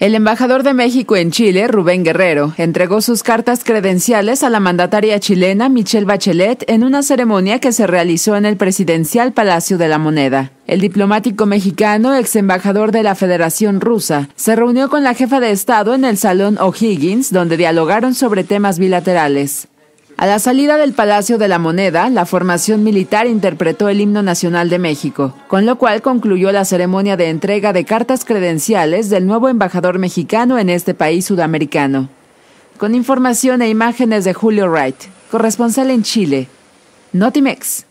El embajador de México en Chile, Rubén Guerrero, entregó sus cartas credenciales a la mandataria chilena Michelle Bachelet en una ceremonia que se realizó en el presidencial Palacio de la Moneda. El diplomático mexicano, ex embajador de la Federación Rusa, se reunió con la jefa de Estado en el Salón O'Higgins, donde dialogaron sobre temas bilaterales. A la salida del Palacio de la Moneda, la formación militar interpretó el himno nacional de México, con lo cual concluyó la ceremonia de entrega de cartas credenciales del nuevo embajador mexicano en este país sudamericano. Con información e imágenes de Julio Wright, corresponsal en Chile. Notimex.